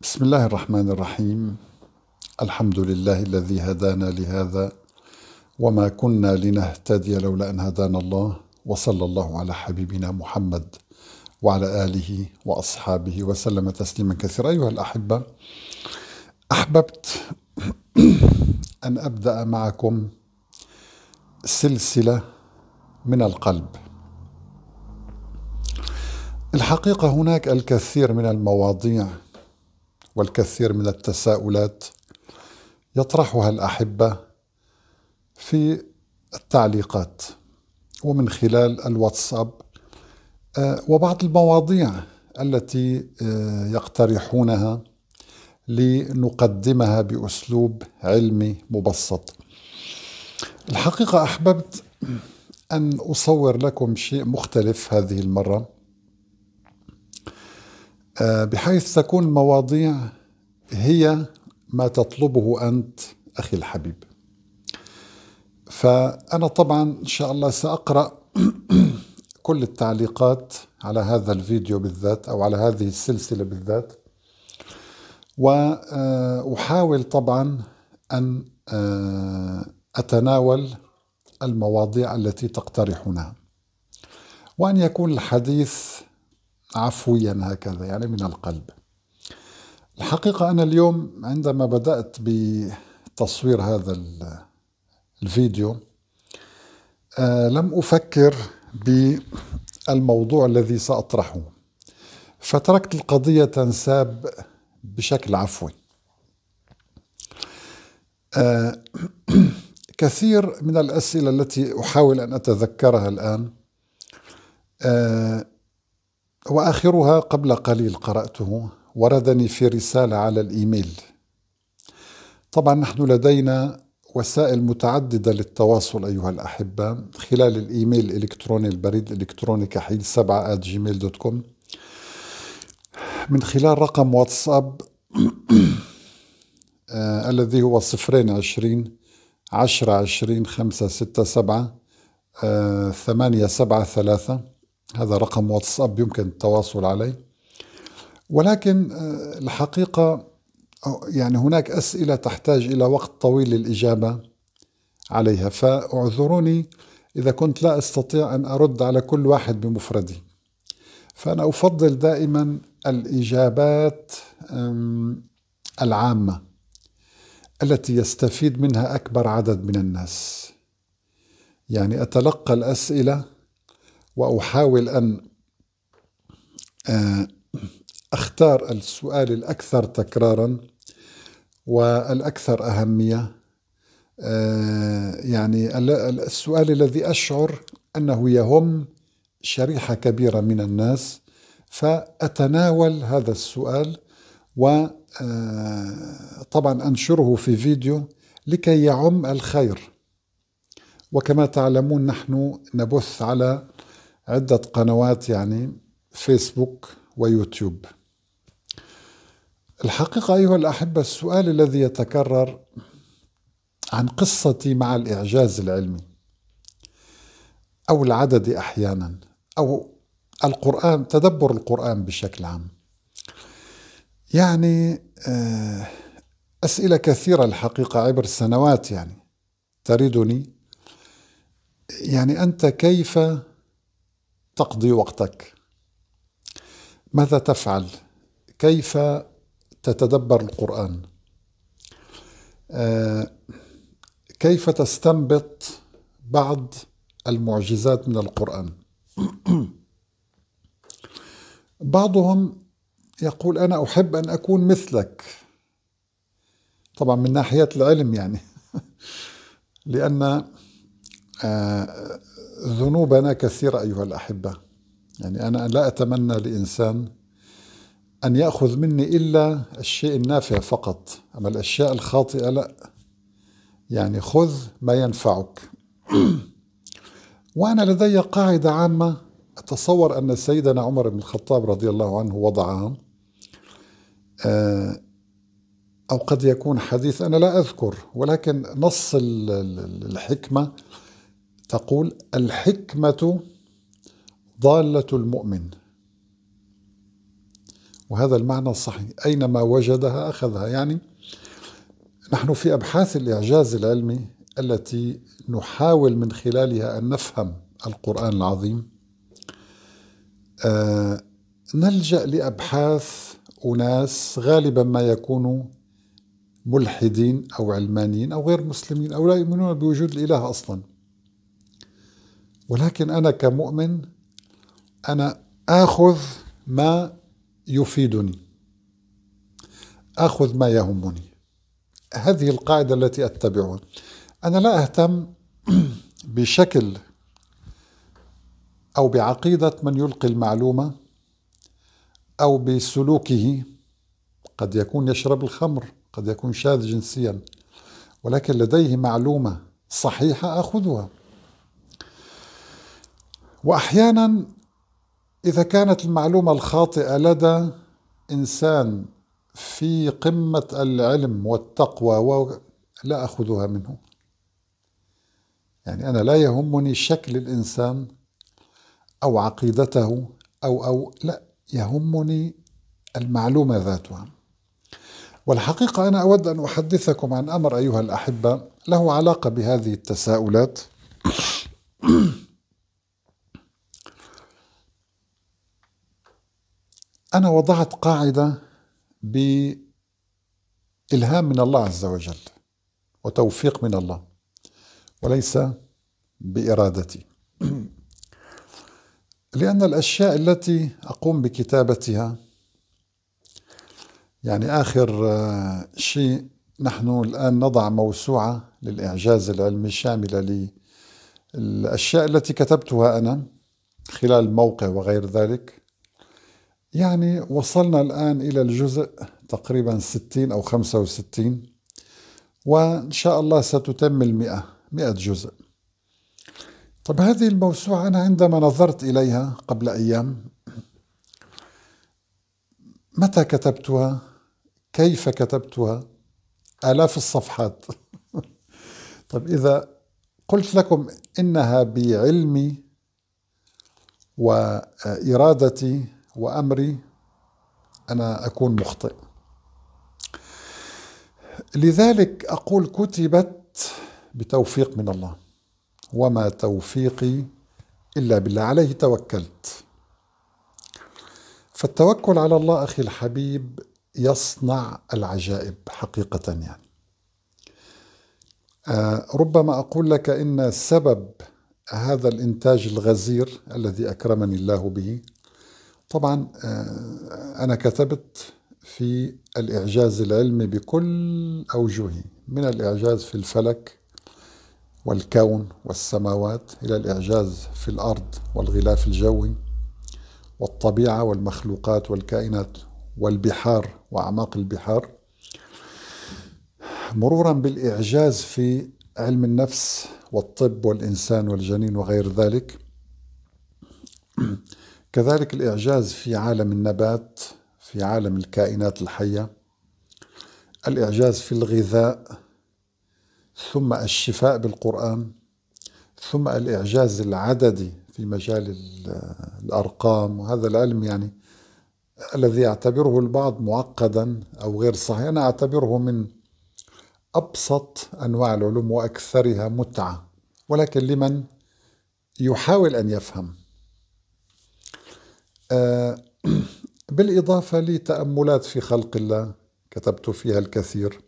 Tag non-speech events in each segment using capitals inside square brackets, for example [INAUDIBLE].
بسم الله الرحمن الرحيم الحمد لله الذي هدانا لهذا وما كنا لنهتدي لولا ان هدانا الله وصلى الله على حبيبنا محمد وعلى اله واصحابه وسلم تسليما كثيرا ايها الاحبه احببت ان ابدا معكم سلسله من القلب الحقيقه هناك الكثير من المواضيع والكثير من التساؤلات يطرحها الاحبه في التعليقات ومن خلال الواتساب آه، وبعض المواضيع التي آه، يقترحونها لنقدمها باسلوب علمي مبسط الحقيقه احببت أن أصور لكم شيء مختلف هذه المرة آه، بحيث تكون المواضيع هي ما تطلبه أنت أخي الحبيب فأنا طبعا إن شاء الله سأقرأ [CLEARS THROAT] كل التعليقات على هذا الفيديو بالذات أو على هذه السلسلة بالذات وأحاول آه، طبعا أن آه، أتناول المواضيع التي تقترحونها وأن يكون الحديث عفويا هكذا يعني من القلب الحقيقة أنا اليوم عندما بدأت بتصوير هذا الفيديو آه، لم أفكر بالموضوع الذي سأطرحه فتركت القضية تنساب بشكل عفوي آه، كثير من الأسئلة التي أحاول أن أتذكرها الآن آه، وآخرها قبل قليل قرأته وردني في رسالة على الإيميل طبعا نحن لدينا وسائل متعددة للتواصل أيها الأحبة خلال الإيميل الإلكتروني البريد الإلكتروني كحيل سبعة at جيميل دوت كوم من خلال رقم واتساب [CLEARS THROAT] آه الذي هو صفرين عشرين عشرة عشرين خمسة ستة سبعة آه، ثمانية سبعة ثلاثة هذا رقم واتساب يمكن التواصل عليه ولكن آه، الحقيقة يعني هناك أسئلة تحتاج إلى وقت طويل للإجابة عليها فاعذروني إذا كنت لا أستطيع أن أرد على كل واحد بمفردي فأنا أفضل دائما الإجابات العامة التي يستفيد منها أكبر عدد من الناس يعني أتلقى الأسئلة وأحاول أن آه، أختار السؤال الأكثر تكرارا والأكثر أهمية آه، يعني السؤال الذي أشعر أنه يهم شريحة كبيرة من الناس فأتناول هذا السؤال و آه، طبعا أنشره في فيديو لكي يعم الخير وكما تعلمون نحن نبث على عدة قنوات يعني فيسبوك ويوتيوب الحقيقة أيها الأحبة السؤال الذي يتكرر عن قصتي مع الإعجاز العلمي أو العدد أحيانا أو القرآن تدبر القرآن بشكل عام يعني آه، أسئلة كثيرة الحقيقة عبر السنوات يعني تريدني يعني أنت كيف تقضي وقتك؟ ماذا تفعل؟ كيف تتدبر القرآن؟ آه، كيف تستنبط بعض المعجزات من القرآن؟ [CLEARS THROAT] بعضهم يقول أنا أحب أن أكون مثلك طبعا من ناحية العلم يعني [LAUGHS] لأن آه، ذنوبنا كثيرة أيها الأحبة يعني أنا لا أتمنى لإنسان أن يأخذ مني إلا الشيء النافع فقط أما الأشياء الخاطئة لا يعني خذ ما ينفعك [CLEARS THROAT] وأنا لدي قاعدة عامة أتصور أن سيدنا عمر بن الخطاب رضي الله عنه وضعها آه، أو قد يكون حديث أنا لا أذكر ولكن نص الحكمة تقول الحكمة ضالة المؤمن وهذا المعنى الصحيح أينما وجدها أخذها يعني نحن في أبحاث الإعجاز العلمي التي نحاول من خلالها أن نفهم القرآن العظيم آه، نلجأ لأبحاث أناس غالبا ما يكونوا ملحدين أو علمانيين أو غير مسلمين أو لا يؤمنون بوجود الإله أصلا ولكن أنا كمؤمن أنا آخذ ما يفيدني آخذ ما يهمني هذه القاعدة التي أتبعها أنا لا أهتم [CLEARS THROAT] بشكل أو بعقيدة من يلقي المعلومة أو بسلوكه قد يكون يشرب الخمر قد يكون شاذ جنسيا ولكن لديه معلومة صحيحة أخذها وأحيانا إذا كانت المعلومة الخاطئة لدى إنسان في قمة العلم والتقوى لا أخذها منه يعني أنا لا يهمني شكل الإنسان أو عقيدته أو أو لا يهمني المعلومة ذاتها والحقيقة أنا أود أن أحدثكم عن أمر أيها الأحبة له علاقة بهذه التساؤلات [CLEARS THROAT] أنا وضعت قاعدة بإلهام من الله عز وجل وتوفيق من الله وليس بإرادتي [CLEARS THROAT] لأن الأشياء التي أقوم بكتابتها يعني آخر آه، شيء نحن الآن نضع موسوعة للإعجاز العلمي الشاملة للأشياء التي كتبتها أنا خلال الموقع وغير ذلك يعني وصلنا الآن إلى الجزء تقريبا 60 أو 65 وإن شاء الله ستتم المئة مئة جزء طب هذه الموسوعة أنا عندما نظرت إليها قبل أيام متى كتبتها كيف كتبتها آلاف الصفحات [LAUGHS] طب إذا قلت لكم إنها بعلمي وإرادتي وأمري أنا أكون مخطئ لذلك أقول كتبت بتوفيق من الله وما توفيقي إلا بالله عليه توكلت فالتوكل على الله أخي الحبيب يصنع العجائب حقيقة يعني آه، ربما أقول لك إن سبب هذا الإنتاج الغزير الذي أكرمني الله به طبعا آه، أنا كتبت في الإعجاز العلمي بكل أوجهه من الإعجاز في الفلك والكون والسماوات إلى الإعجاز في الأرض والغلاف الجوي والطبيعة والمخلوقات والكائنات والبحار وأعماق البحار مرورا بالإعجاز في علم النفس والطب والإنسان والجنين وغير ذلك كذلك الإعجاز في عالم النبات في عالم الكائنات الحية الإعجاز في الغذاء ثم الشفاء بالقرآن ثم الإعجاز العددي في مجال الأرقام وهذا العلم يعني الذي يعتبره البعض معقدا أو غير صحيح أنا أعتبره من أبسط أنواع العلوم وأكثرها متعة ولكن لمن يحاول أن يفهم آه، [CLEARS THROAT] بالإضافة لتأملات في خلق الله كتبت فيها الكثير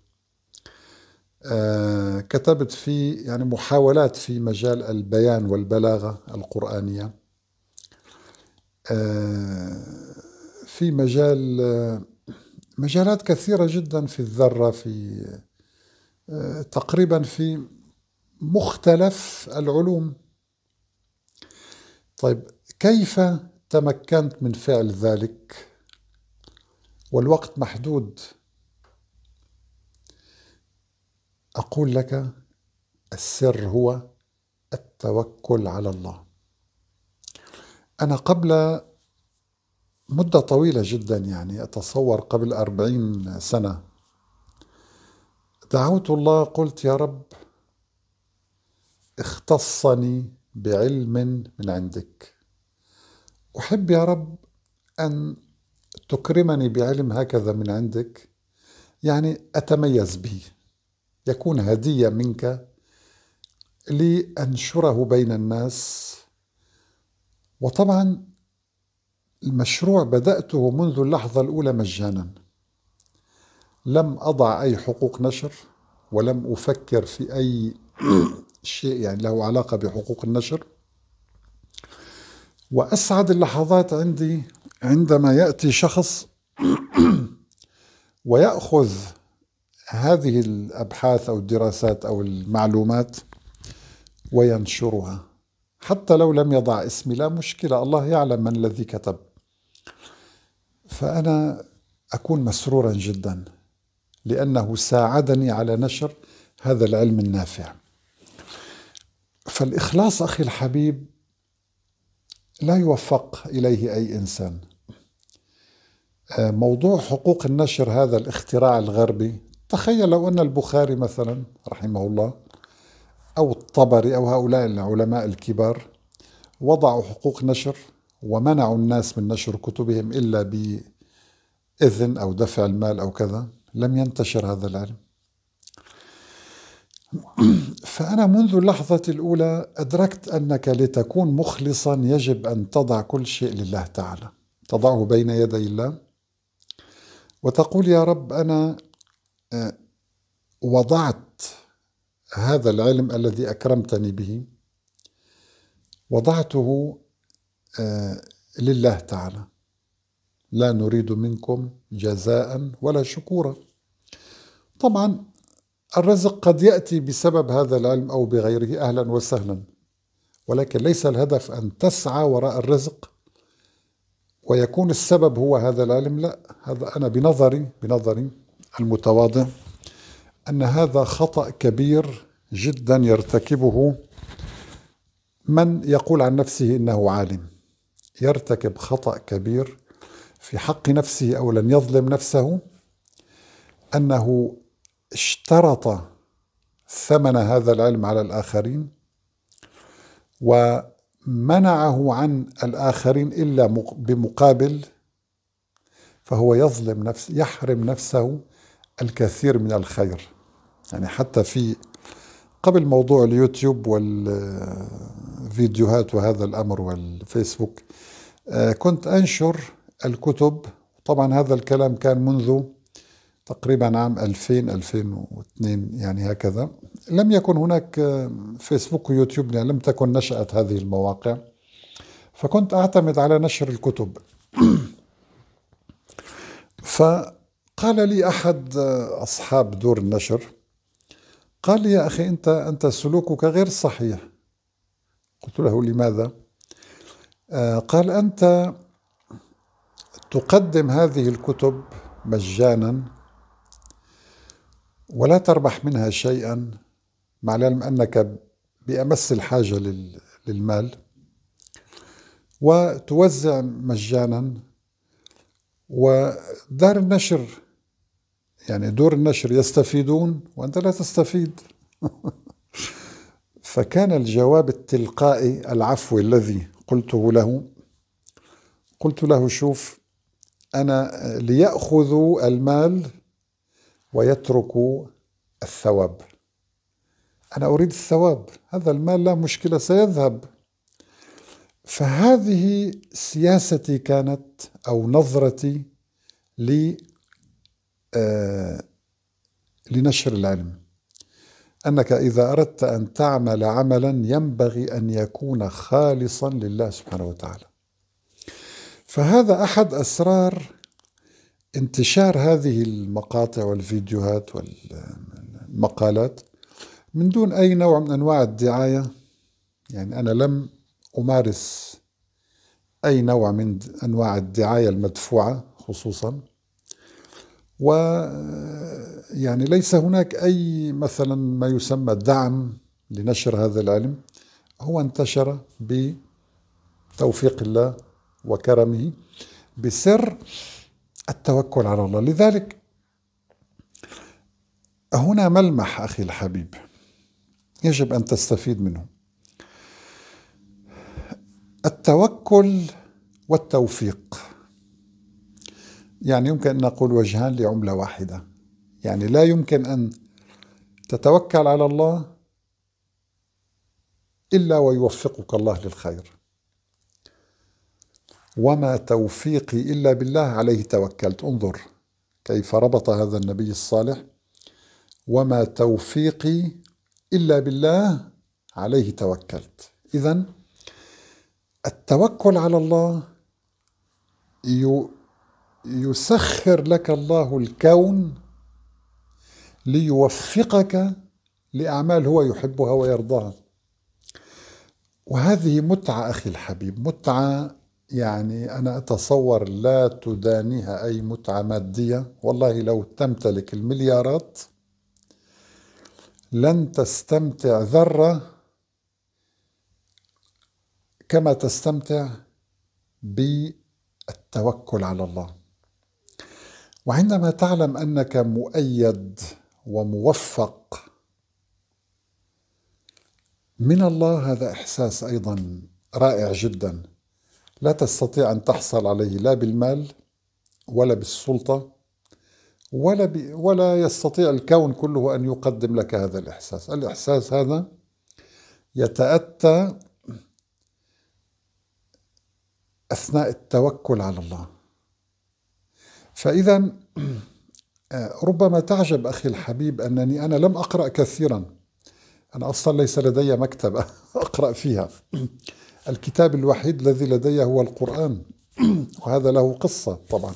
آه، كتبت في يعني محاولات في مجال البيان والبلاغة القرآنية آه، في مجال آه، مجالات كثيرة جدا في الذرة في تقريبا في مختلف العلوم طيب كيف تمكنت من فعل ذلك والوقت محدود اقول لك السر هو التوكل على الله انا قبل مدة طويلة جدا يعني أتصور قبل أربعين سنة دعوت الله قلت يا رب اختصني بعلم من عندك أحب يا رب أن تكرمني بعلم هكذا من عندك يعني أتميز به يكون هدية منك لأنشره بين الناس وطبعا المشروع بدأته منذ اللحظة الأولى مجانا لم أضع أي حقوق نشر ولم أفكر في أي [CLEARS THROAT] شيء يعني له علاقة بحقوق النشر وأسعد اللحظات عندي عندما يأتي شخص [CLEARS THROAT] ويأخذ هذه الابحاث او الدراسات او المعلومات وينشرها حتى لو لم يضع اسمي لا مشكله الله يعلم من الذي كتب فانا اكون مسرورا جدا لانه ساعدني على نشر هذا العلم النافع فالاخلاص اخي الحبيب لا يوفق اليه اي انسان آه، موضوع حقوق النشر هذا الاختراع الغربي تخيل لو أن البخاري مثلا رحمه الله أو الطبري أو هؤلاء العلماء الكبار وضعوا حقوق نشر ومنعوا الناس من نشر كتبهم إلا بإذن أو دفع المال أو كذا لم ينتشر هذا العلم [CLEARS THROAT] فأنا منذ اللحظة الأولى أدركت أنك لتكون مخلصا يجب أن تضع كل شيء لله تعالى تضعه بين يدي الله وتقول يا رب أنا آه، وضعت هذا العلم الذي اكرمتني به وضعته آه، لله تعالى لا نريد منكم جزاء ولا شكورا طبعا الرزق قد ياتي بسبب هذا العلم او بغيره اهلا وسهلا ولكن ليس الهدف ان تسعى وراء الرزق ويكون السبب هو هذا العلم لا هذا انا بنظري بنظري المتواضع أن هذا خطأ كبير جدا يرتكبه من يقول عن نفسه إنه عالم يرتكب خطأ كبير في حق نفسه أولا يظلم نفسه أنه اشترط ثمن هذا العلم على الآخرين ومنعه عن الآخرين إلا بمقابل فهو يظلم نفسه يحرم نفسه الكثير من الخير يعني حتى في قبل موضوع اليوتيوب والفيديوهات وهذا الأمر والفيسبوك آه، كنت أنشر الكتب طبعا هذا الكلام كان منذ تقريبا عام 2000 2002 يعني هكذا لم يكن هناك آه، فيسبوك ويوتيوب يعني لم تكن نشأت هذه المواقع فكنت أعتمد على نشر الكتب [CLEARS THROAT] ف قال لي أحد أصحاب دور النشر قال لي يا أخي أنت أنت سلوكك غير صحيح قلت له لماذا؟ آه، قال أنت تقدم هذه الكتب مجانا ولا تربح منها شيئا مع العلم أنك بأمس الحاجة للمال وتوزع مجانا ودار النشر يعني دور النشر يستفيدون وأنت لا تستفيد [LAUGHS] فكان الجواب التلقائي العفو الذي قلته له قلت له شوف أنا ليأخذوا المال ويتركوا الثواب أنا أريد الثواب هذا المال لا مشكلة سيذهب فهذه سياستي كانت أو نظرتي آه، لنشر العلم انك اذا اردت ان تعمل عملا ينبغي ان يكون خالصا لله سبحانه وتعالى فهذا احد اسرار انتشار هذه المقاطع والفيديوهات والمقالات من دون اي نوع من انواع الدعايه يعني انا لم امارس اي نوع من انواع الدعايه المدفوعه خصوصا و يعني ليس هناك أي مثلا ما يسمى دعم لنشر هذا العلم هو انتشر بتوفيق الله وكرمه بسر التوكل على الله لذلك هنا ملمح أخي الحبيب يجب أن تستفيد منه التوكل والتوفيق يعني يمكن أن نقول وجهان لعملة واحدة يعني لا يمكن أن تتوكل على الله إلا ويوفقك الله للخير وما توفيقي إلا بالله عليه توكلت انظر كيف ربط هذا النبي الصالح وما توفيقي إلا بالله عليه توكلت إذا التوكل على الله يسخر لك الله الكون ليوفقك لاعمال هو يحبها ويرضاها وهذه متعه اخي الحبيب متعه يعني انا اتصور لا تدانيها اي متعه ماديه والله لو تمتلك المليارات لن تستمتع ذره كما تستمتع بالتوكل على الله وعندما تعلم انك مؤيد وموفق من الله هذا احساس ايضا رائع جدا لا تستطيع ان تحصل عليه لا بالمال ولا بالسلطه ولا ب... ولا يستطيع الكون كله ان يقدم لك هذا الاحساس الاحساس هذا يتاتى اثناء التوكل على الله فإذا آه، ربما تعجب أخي الحبيب أنني أنا لم أقرأ كثيرا أنا أصلا ليس لدي مكتبة [LAUGHS] أقرأ فيها الكتاب الوحيد الذي لدي هو القرآن [CLEARS THROAT] وهذا له قصة طبعا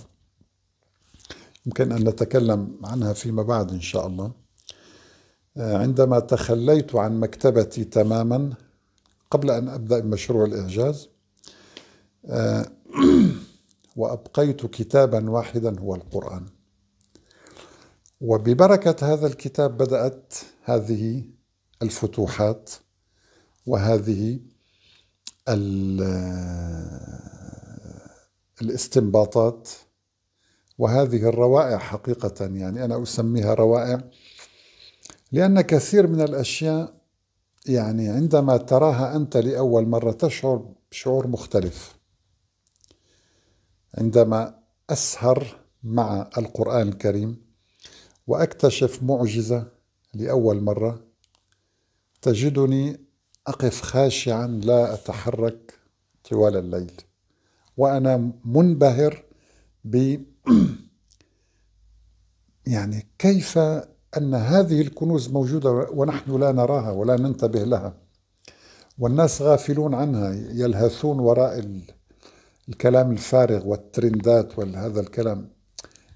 يمكن أن نتكلم عنها فيما بعد إن شاء الله آه، عندما تخليت عن مكتبتي تماما قبل أن أبدأ بمشروع الإعجاز آه، [CLEARS THROAT] وابقيت كتابا واحدا هو القران وببركه هذا الكتاب بدات هذه الفتوحات وهذه الاستنباطات وهذه الروائع حقيقة يعني أنا أسميها روائع لأن كثير من الأشياء يعني عندما تراها أنت لأول مرة تشعر بشعور مختلف عندما أسهر مع القرآن الكريم وأكتشف معجزة لأول مرة تجدني أقف خاشعا لا أتحرك طوال الليل وأنا منبهر ب [CLEARS THROAT] يعني كيف أن هذه الكنوز موجودة ونحن لا نراها ولا ننتبه لها والناس غافلون عنها يلهثون وراء الكلام الفارغ والترندات وهذا الكلام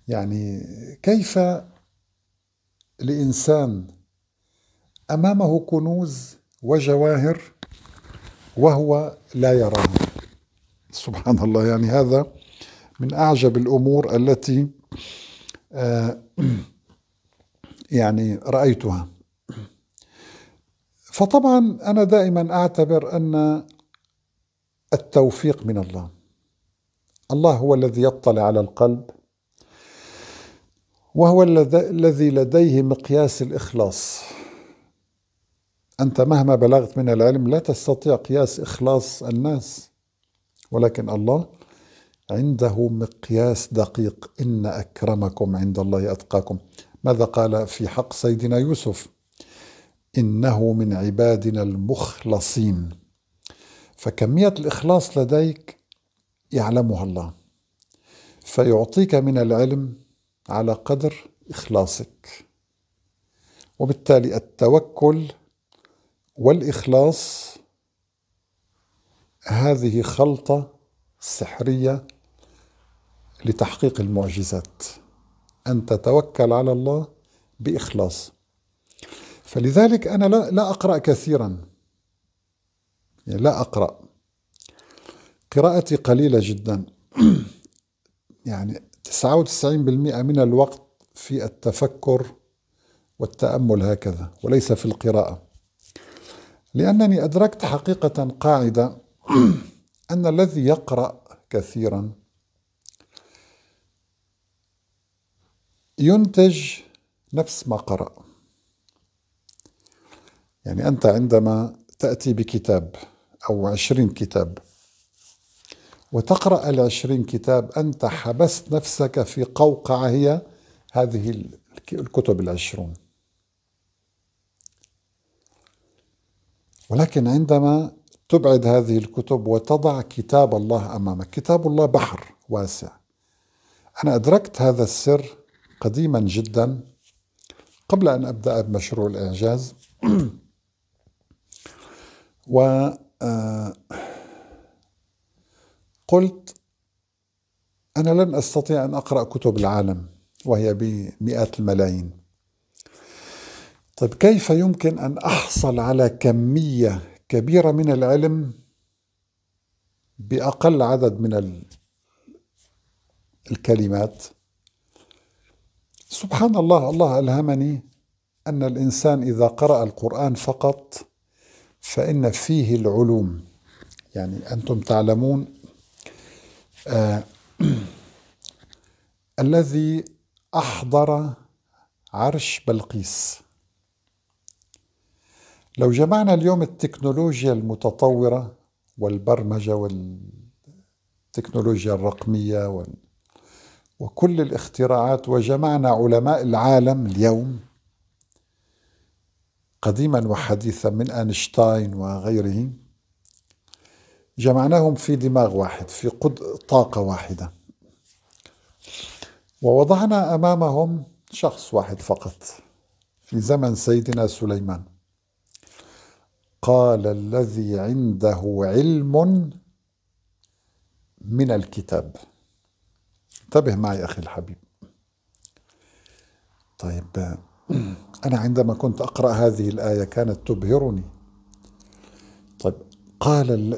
يعني كيف لإنسان أمامه كنوز وجواهر وهو لا يراها سبحان الله يعني هذا من أعجب الأمور التي آه، [CLEARS THROAT] يعني رأيتها فطبعا أنا دائما أعتبر أن التوفيق من الله الله هو الذي يطلع على القلب وهو الذي لديه مقياس الإخلاص أنت مهما بلغت من العلم لا تستطيع قياس إخلاص الناس ولكن الله عنده مقياس دقيق إن أكرمكم عند الله أتقاكم ماذا قال في حق سيدنا يوسف إنه من عبادنا المخلصين فكمية الإخلاص لديك يعلمها الله فيعطيك من العلم على قدر اخلاصك وبالتالي التوكل والاخلاص هذه خلطه سحريه لتحقيق المعجزات ان تتوكل على الله باخلاص فلذلك انا لا اقرا كثيرا يعني لا اقرا قراءتي قليلة جدا [CLEARS THROAT] يعني 99% من الوقت في التفكر والتأمل هكذا وليس في القراءة لأنني أدركت حقيقة قاعدة [CLEARS THROAT] أن الذي يقرأ كثيرا ينتج نفس ما قرأ يعني أنت عندما تأتي بكتاب أو عشرين كتاب وتقرأ العشرين كتاب أنت حبست نفسك في قوقعة هي هذه الكتب العشرون ولكن عندما تبعد هذه الكتب وتضع كتاب الله أمامك كتاب الله بحر واسع أنا أدركت هذا السر قديما جدا قبل أن أبدأ بمشروع الإعجاز [CLEARS THROAT] و آه قلت أنا لن أستطيع أن أقرأ كتب العالم وهي بمئات الملايين طيب كيف يمكن أن أحصل على كمية كبيرة من العلم بأقل عدد من الكلمات سبحان الله الله ألهمني أن الإنسان إذا قرأ القرآن فقط فإن فيه العلوم يعني أنتم تعلمون آه [CLEARS THROAT] الذي أحضر عرش بلقيس لو جمعنا اليوم التكنولوجيا المتطورة والبرمجة والتكنولوجيا الرقمية وال... وكل الاختراعات وجمعنا علماء العالم اليوم قديما وحديثا من أينشتاين وغيره جمعناهم في دماغ واحد في قد... طاقة واحدة ووضعنا أمامهم شخص واحد فقط في زمن سيدنا سليمان قال الذي عنده علم من الكتاب انتبه معي أخي الحبيب طيب أنا عندما كنت أقرأ هذه الآية كانت تبهرني طيب قال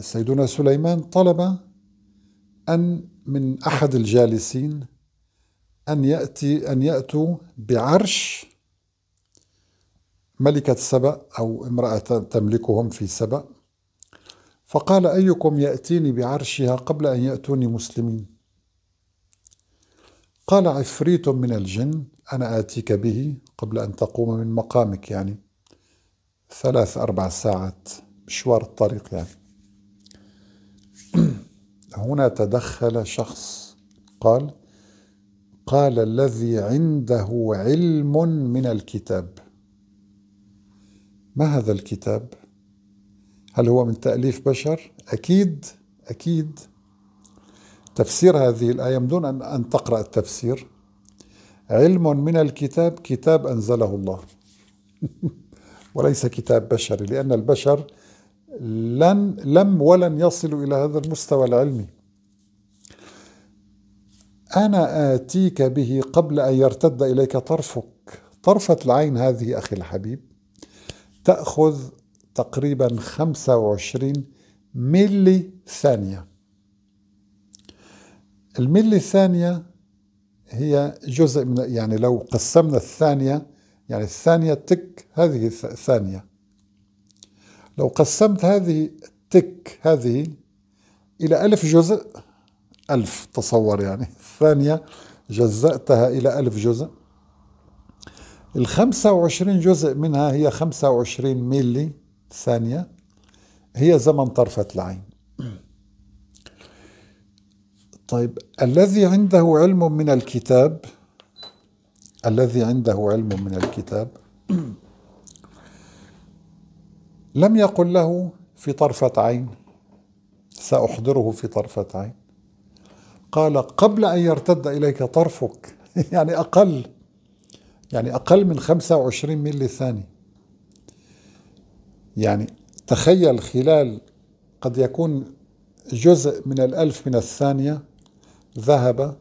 سيدنا سليمان طلب أن من أحد الجالسين أن يأتي أن يأتوا بعرش ملكة سبأ أو امرأة تملكهم في سبأ فقال أيكم يأتيني بعرشها قبل أن يأتوني مسلمين قال عفريت من الجن أنا آتيك به قبل أن تقوم من مقامك يعني ثلاث أربع ساعات مشوار الطريق يعني هنا تدخل شخص قال قال الذي عنده علم من الكتاب ما هذا الكتاب هل هو من تاليف بشر اكيد اكيد تفسير هذه الايه من دون ان ان تقرا التفسير علم من الكتاب كتاب انزله الله [LAUGHS] وليس كتاب بشري لان البشر لن لم ولن يصلوا إلى هذا المستوى العلمي أنا آتيك به قبل أن يرتد إليك طرفك طرفة العين هذه أخي الحبيب تأخذ تقريبا 25 ملي ثانية الملي الثانية هي جزء من يعني لو قسمنا الثانية يعني الثانية تك هذه الثانية لو قسمت هذه تك هذه إلى ألف جزء ألف تصور يعني الثانية جزأتها إلى ألف جزء الخمسة وعشرين جزء منها هي خمسة وعشرين ميلي ثانية هي زمن طرفة العين طيب الذي عنده علم من الكتاب الذي عنده علم من الكتاب لم يقل له في طرفة عين سأحضره في طرفة عين قال قبل أن يرتد إليك طرفك [LAUGHS] يعني أقل يعني أقل من 25 ملي ثانية يعني تخيل خلال قد يكون جزء من الألف من الثانية ذهب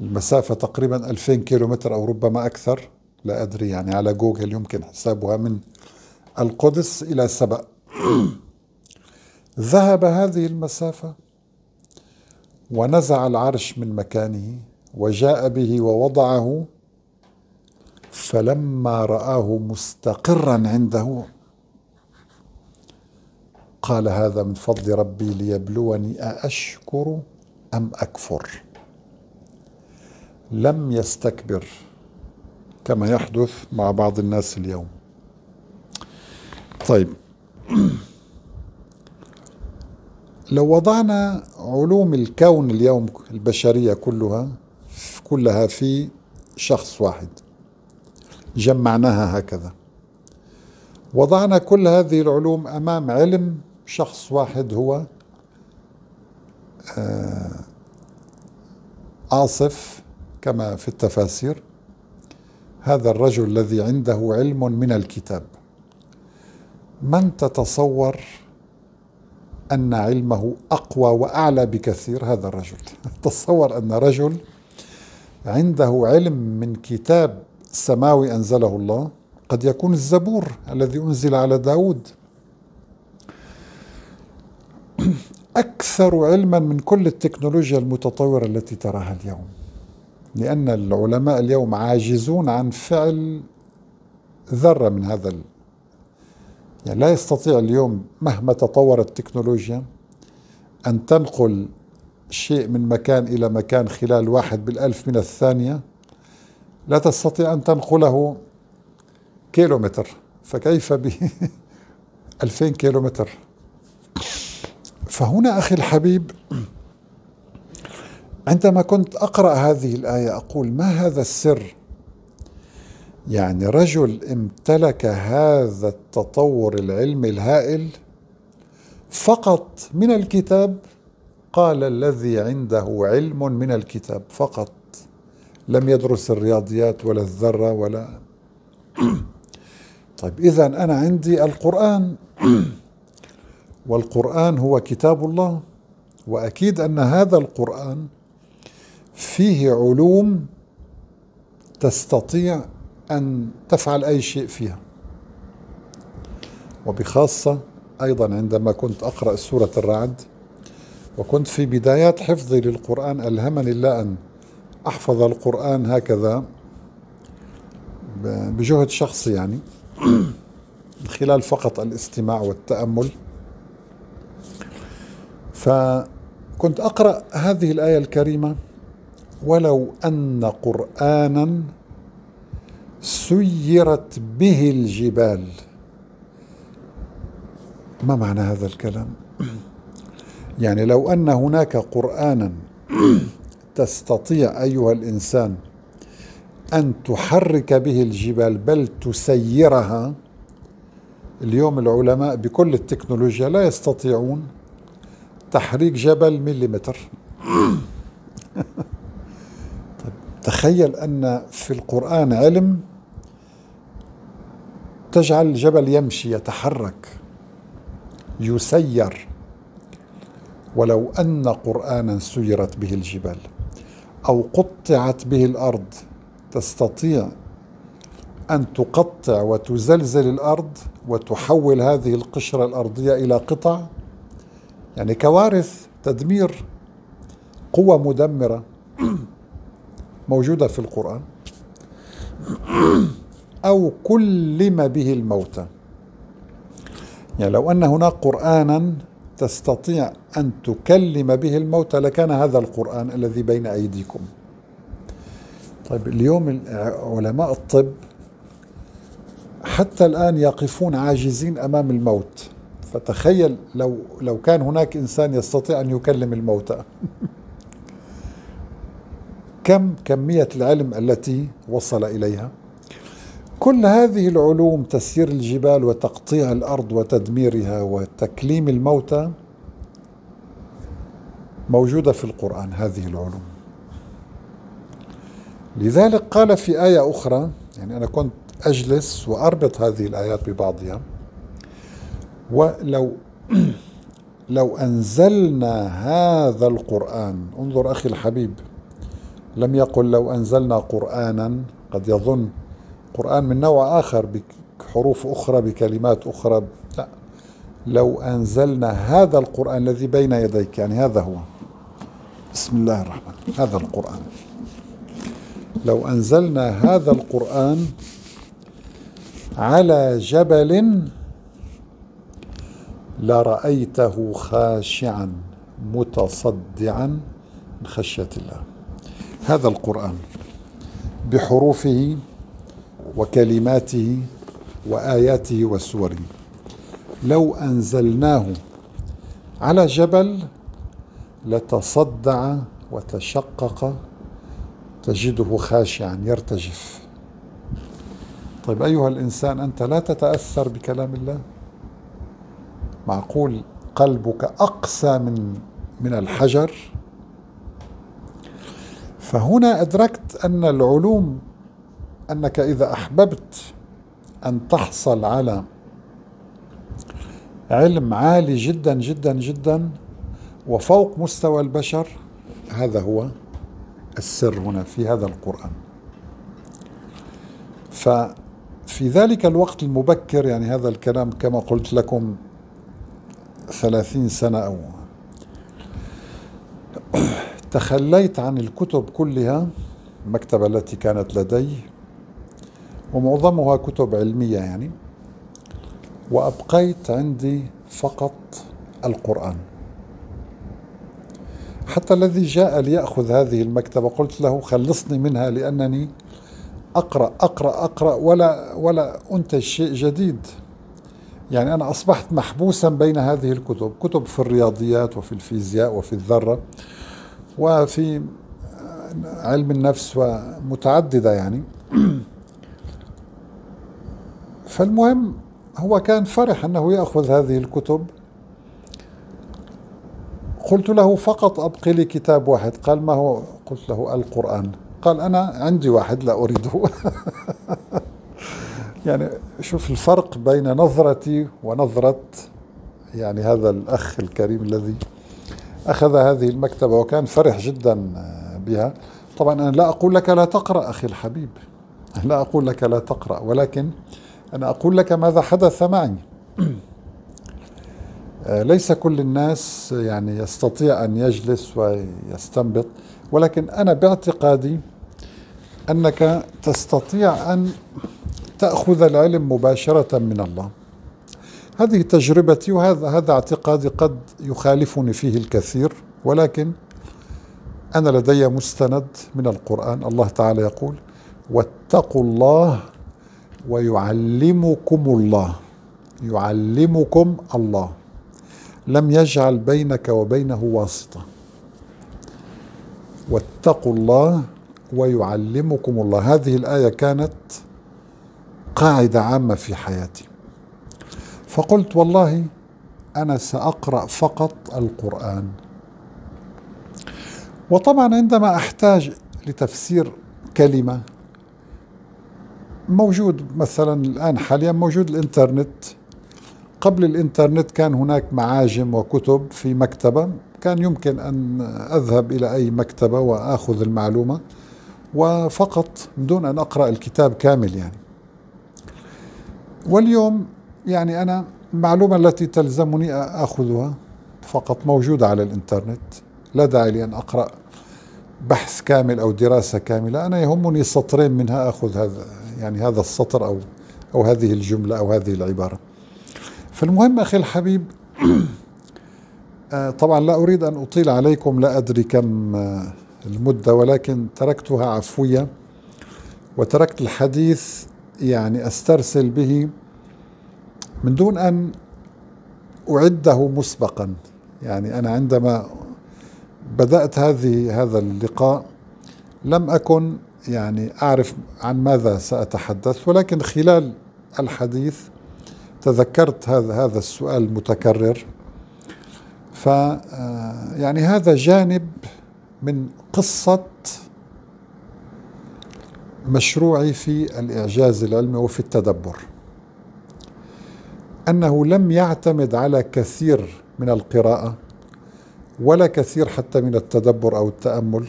المسافة تقريبا 2000 كيلومتر أو ربما أكثر لا أدري يعني على جوجل يمكن حسابها من القدس إلى سبأ [CLEARS THROAT] ذهب هذه المسافة ونزع العرش من مكانه وجاء به ووضعه فلما رآه مستقرا عنده قال هذا من فضل ربي ليبلوني أأشكر أم أكفر لم يستكبر كما يحدث مع بعض الناس اليوم طيب لو وضعنا علوم الكون اليوم البشرية كلها كلها في شخص واحد جمعناها هكذا وضعنا كل هذه العلوم أمام علم شخص واحد هو عاصف آه، كما في التفاسير هذا الرجل الذي عنده علم من الكتاب من تتصور أن علمه أقوى وأعلى بكثير هذا الرجل [LAUGHS] تصور أن رجل عنده علم من كتاب سماوي أنزله الله قد يكون الزبور الذي أنزل على داود [CLEARS THROAT] أكثر علما من كل التكنولوجيا المتطورة التي تراها اليوم لأن العلماء اليوم عاجزون عن فعل ذرة من هذا يعني لا يستطيع اليوم مهما تطورت التكنولوجيا أن تنقل شيء من مكان إلى مكان خلال واحد بالألف من الثانية لا تستطيع أن تنقله كيلومتر فكيف ب 2000 [LAUGHS] كيلومتر فهنا أخي الحبيب عندما كنت أقرأ هذه الآية أقول ما هذا السر يعني رجل امتلك هذا التطور العلمي الهائل فقط من الكتاب قال الذي عنده علم من الكتاب فقط لم يدرس الرياضيات ولا الذره ولا [CLEARS THROAT] طيب اذا انا عندي القران [CLEARS THROAT] والقران هو كتاب الله واكيد ان هذا القران فيه علوم تستطيع أن تفعل أي شيء فيها وبخاصة أيضا عندما كنت أقرأ سورة الرعد وكنت في بدايات حفظي للقرآن ألهمني الله أن أحفظ القرآن هكذا بجهد شخصي يعني من [CLEARS THROAT] خلال فقط الاستماع والتأمل فكنت أقرأ هذه الآية الكريمة ولو أن قرآنا سيرت به الجبال ما معنى هذا الكلام يعني لو ان هناك قرانا تستطيع ايها الانسان ان تحرك به الجبال بل تسيرها اليوم العلماء بكل التكنولوجيا لا يستطيعون تحريك جبل مليمتر طيب، تخيل ان في القران علم تجعل الجبل يمشي يتحرك يسير ولو ان قرانا سيرت به الجبال او قطعت به الارض تستطيع ان تقطع وتزلزل الارض وتحول هذه القشره الارضيه الى قطع يعني كوارث تدمير قوه مدمره موجوده في القران أو كلم به الموتى يعني لو أن هناك قرآنا تستطيع أن تكلم به الموتى لكان هذا القرآن الذي بين أيديكم طيب اليوم علماء الطب حتى الآن يقفون عاجزين أمام الموت فتخيل لو لو كان هناك إنسان يستطيع أن يكلم الموتى [LAUGHS] كم كمية العلم التي وصل إليها؟ كل هذه العلوم تسيير الجبال وتقطيع الارض وتدميرها وتكليم الموتى موجوده في القران هذه العلوم لذلك قال في ايه اخرى يعني انا كنت اجلس واربط هذه الايات ببعضها ولو [CLEARS THROAT] لو انزلنا هذا القران انظر اخي الحبيب لم يقل لو انزلنا قرانا قد يظن القرآن من نوع آخر بحروف أخرى بكلمات أخرى لا لو أنزلنا هذا القرآن الذي بين يديك يعني هذا هو بسم الله الرحمن هذا القرآن لو أنزلنا هذا القرآن على جبل لرأيته خاشعا متصدعا من خشية الله هذا القرآن بحروفه وكلماته وآياته وسوره لو أنزلناه على جبل لتصدع وتشقق تجده خاشعا يرتجف طيب أيها الإنسان أنت لا تتأثر بكلام الله معقول قلبك أقسى من من الحجر فهنا أدركت أن العلوم أنك إذا أحببت أن تحصل على علم عالي جدا جدا جدا وفوق مستوى البشر هذا هو السر هنا في هذا القرآن ففي ذلك الوقت المبكر يعني هذا الكلام كما قلت لكم ثلاثين سنة أو تخليت عن الكتب كلها المكتبة التي كانت لدي ومعظمها كتب علمية يعني وأبقيت عندي فقط القرآن حتى الذي جاء ليأخذ هذه المكتبة قلت له خلصني منها لأنني أقرأ أقرأ أقرأ ولا ولا أنتج شيء جديد يعني أنا أصبحت محبوسا بين هذه الكتب كتب في الرياضيات وفي الفيزياء وفي الذرة وفي علم النفس ومتعددة يعني [CLEARS THROAT] فالمهم هو كان فرح أنه يأخذ هذه الكتب قلت له فقط أبقي لي كتاب واحد قال ما هو قلت له القرآن قال أنا عندي واحد لا أريده [LAUGHS] يعني شوف الفرق بين نظرتي ونظرة يعني هذا الأخ الكريم الذي أخذ هذه المكتبة وكان فرح جدا بها طبعا أنا لا أقول لك لا تقرأ أخي الحبيب لا أقول لك لا تقرأ ولكن أنا أقول لك ماذا حدث معي [CLEARS THROAT] آه، ليس كل الناس يعني يستطيع أن يجلس ويستنبط ولكن أنا باعتقادي أنك تستطيع أن تأخذ العلم مباشرة من الله هذه تجربتي وهذا هذا اعتقادي قد يخالفني فيه الكثير ولكن أنا لدي مستند من القرآن الله تعالى يقول واتقوا الله ويعلمكم الله يعلمكم الله لم يجعل بينك وبينه واسطه واتقوا الله ويعلمكم الله هذه الايه كانت قاعده عامه في حياتي فقلت والله انا ساقرا فقط القران وطبعا عندما احتاج لتفسير كلمه موجود مثلا الآن حاليا موجود الإنترنت قبل الإنترنت كان هناك معاجم وكتب في مكتبة كان يمكن أن أذهب إلى أي مكتبة وأخذ المعلومة وفقط بدون أن أقرأ الكتاب كامل يعني واليوم يعني أنا المعلومة التي تلزمني أخذها فقط موجودة على الإنترنت لا داعي لأن أقرأ بحث كامل أو دراسة كاملة أنا يهمني سطرين منها أخذ هذا يعني هذا السطر أو أو هذه الجملة أو هذه العبارة فالمهم أخي الحبيب آه، طبعا لا أريد أن أطيل عليكم لا أدري كم آه، المدة ولكن تركتها عفوية وتركت الحديث يعني أسترسل به من دون أن أعده مسبقا يعني أنا عندما بدأت هذه هذا اللقاء لم أكن يعني أعرف عن ماذا سأتحدث ولكن خلال الحديث تذكرت هذا هذا السؤال المتكرر ف آه، يعني هذا جانب من قصة مشروعي في الإعجاز العلمي وفي التدبر أنه لم يعتمد على كثير من القراءة ولا كثير حتى من التدبر أو التأمل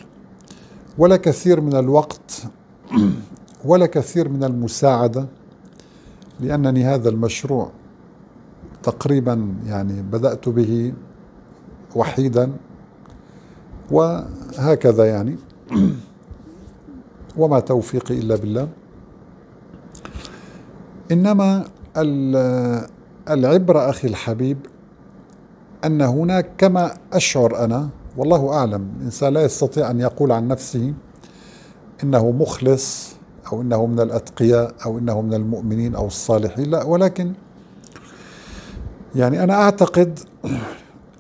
ولا كثير من الوقت [CLEARS THROAT] ولا كثير من المساعدة لأنني هذا المشروع تقريبا يعني بدأت به وحيدا وهكذا يعني [CLEARS THROAT] وما توفيقي إلا بالله إنما العبرة أخي الحبيب أن هناك كما أشعر أنا والله أعلم الإنسان لا يستطيع أن يقول عن نفسه إنه مخلص أو إنه من الأتقياء أو إنه من المؤمنين أو الصالحين لا ولكن يعني أنا أعتقد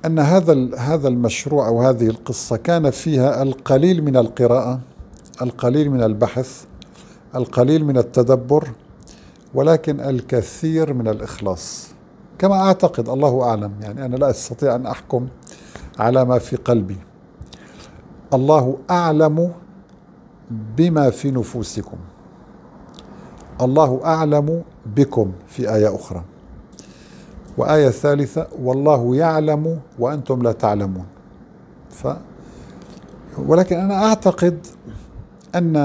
أن هذا هذا المشروع أو هذه القصة كان فيها القليل من القراءة القليل من البحث القليل من التدبر ولكن الكثير من الإخلاص كما أعتقد الله أعلم يعني أنا لا أستطيع أن أحكم على ما في قلبي الله أعلم بما في نفوسكم الله أعلم بكم في آية أخرى وآية ثالثة والله يعلم وأنتم لا تعلمون ف ولكن أنا أعتقد أن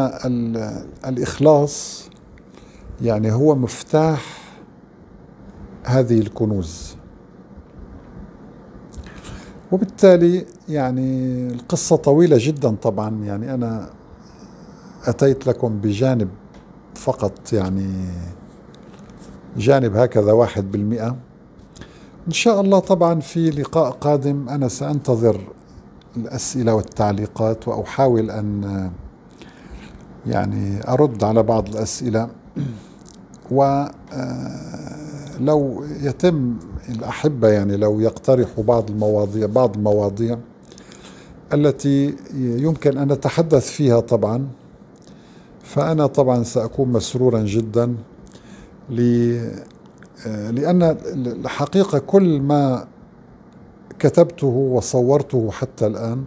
الإخلاص يعني هو مفتاح هذه الكنوز وبالتالي يعني القصة طويلة جدا طبعا يعني أنا أتيت لكم بجانب فقط يعني جانب هكذا واحد بالمئة إن شاء الله طبعا في لقاء قادم أنا سأنتظر الأسئلة والتعليقات وأحاول أن يعني أرد على بعض الأسئلة [CLEARS THROAT] ولو آه، يتم الأحبة يعني لو يقترحوا بعض المواضيع بعض المواضيع التي يمكن أن نتحدث فيها طبعا فأنا طبعا سأكون مسرورا جدا لأن الحقيقة كل ما كتبته وصورته حتى الآن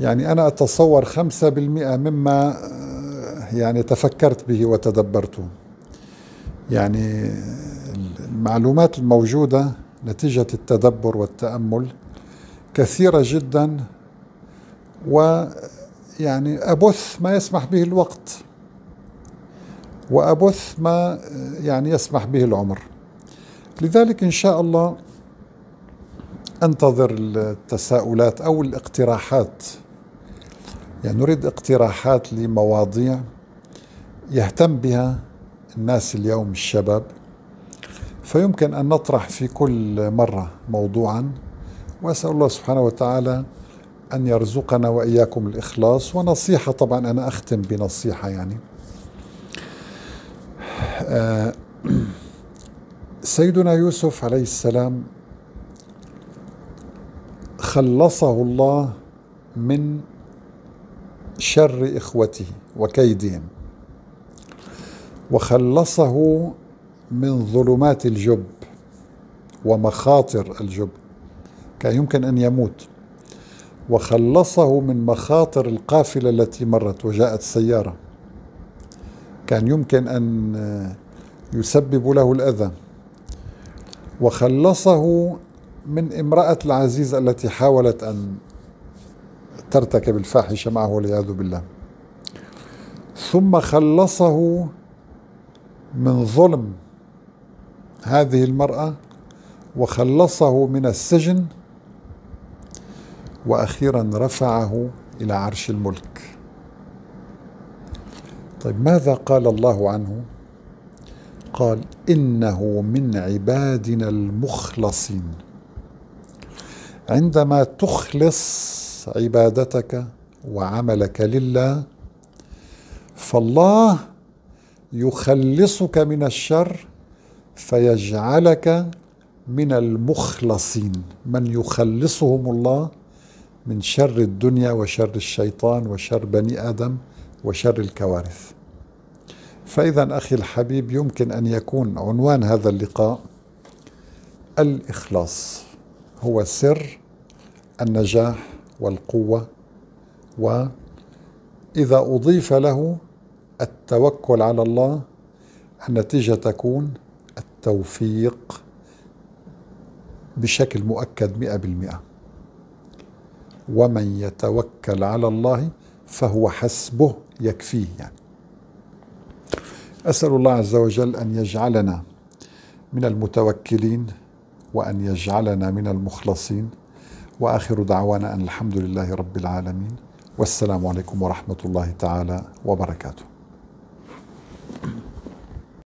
يعني أنا أتصور خمسة بالمئة مما يعني تفكرت به وتدبرته يعني المعلومات الموجودة نتيجة التدبر والتأمل كثيرة جدا ويعني أبث ما يسمح به الوقت وأبث ما يعني يسمح به العمر لذلك إن شاء الله أنتظر التساؤلات أو الاقتراحات يعني نريد اقتراحات لمواضيع يهتم بها الناس اليوم الشباب فيمكن أن نطرح في كل مرة موضوعا وأسأل الله سبحانه وتعالى أن يرزقنا وإياكم الإخلاص ونصيحة طبعا أنا أختم بنصيحة يعني آه، سيدنا يوسف عليه السلام خلصه الله من شر إخوته وكيدهم وخلصه من ظلمات الجب ومخاطر الجب كان يمكن أن يموت وخلصه من مخاطر القافلة التي مرت وجاءت سيارة كان يمكن أن يسبب له الأذى وخلصه من امرأة العزيز التي حاولت أن ترتكب الفاحشة معه والعياذ بالله ثم خلصه من ظلم هذه المرأة وخلصه من السجن وأخيرا رفعه إلى عرش الملك طيب ماذا قال الله عنه قال إنه من عبادنا المخلصين عندما تخلص عبادتك وعملك لله فالله يخلصك من الشر فيجعلك من المخلصين من يخلصهم الله من شر الدنيا وشر الشيطان وشر بني ادم وشر الكوارث. فاذا اخي الحبيب يمكن ان يكون عنوان هذا اللقاء الاخلاص هو سر النجاح والقوه واذا اضيف له التوكل على الله النتيجه تكون توفيق بشكل مؤكد مئة بالمئة ومن يتوكل على الله فهو حسبه يكفيه يعني أسأل الله عز وجل أن يجعلنا من المتوكلين وأن يجعلنا من المخلصين وآخر دعوانا أن الحمد لله رب العالمين والسلام عليكم ورحمة الله تعالى وبركاته